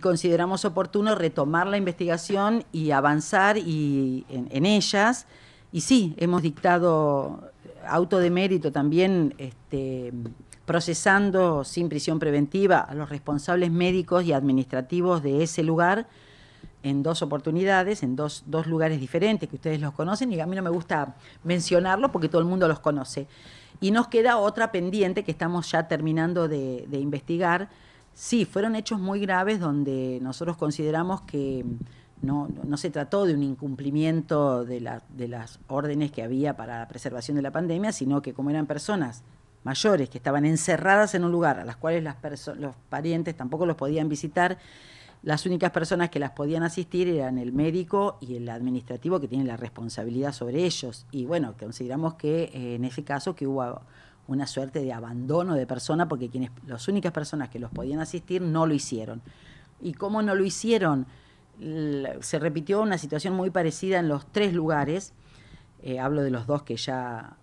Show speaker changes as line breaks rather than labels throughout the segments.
Consideramos oportuno retomar la investigación y avanzar y, en, ellas. Y sí, hemos dictado auto de mérito también este, procesando sin prisión preventiva a los responsables médicos y administrativos de ese lugar en dos oportunidades, en dos, lugares diferentes que ustedes los conocen y a mí no me gusta mencionarlo porque todo el mundo los conoce. Y nos queda otra pendiente que estamos ya terminando de investigar, Sí, fueron hechos muy graves donde nosotros consideramos que mm, no, se trató de un incumplimiento de, de las órdenes que había para la preservación de la pandemia, sino que como eran personas mayores que estaban encerradas en un lugar a las cuales las los parientes tampoco los podían visitar, las únicas personas que las podían asistir eran el médico y el administrativo que tiene la responsabilidad sobre ellos. Y bueno, consideramos que eh, en ese caso que hubo una suerte de abandono de persona porque quienes, las únicas personas que los podían asistir no lo hicieron. ¿Y cómo no lo hicieron? Se repitió una situación muy parecida en los tres lugares, eh, hablo de los dos que ya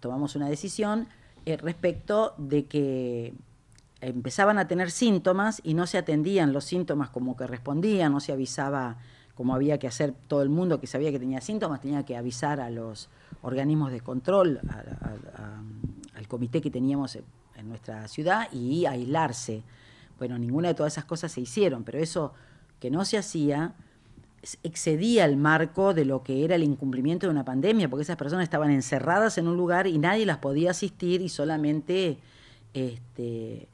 tomamos una decisión, eh, respecto de que empezaban a tener síntomas y no se atendían los síntomas como que respondían, no se avisaba como había que hacer todo el mundo que sabía que tenía síntomas, tenía que avisar a los organismos de control, a, comité que teníamos en nuestra ciudad y aislarse. Bueno, ninguna de todas esas cosas se hicieron, pero eso que no se hacía excedía el marco de lo que era el incumplimiento de una pandemia, porque esas personas estaban encerradas en un lugar y nadie las podía asistir y solamente este,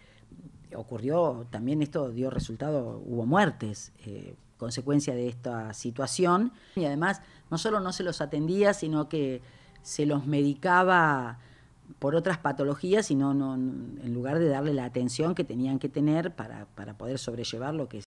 ocurrió, también esto dio resultado, hubo muertes, eh, consecuencia de esta situación. Y además, no solo no se los atendía, sino que se los medicaba por otras patologías y no, no, en lugar de darle la atención que tenían que tener para, para poder sobrellevar lo que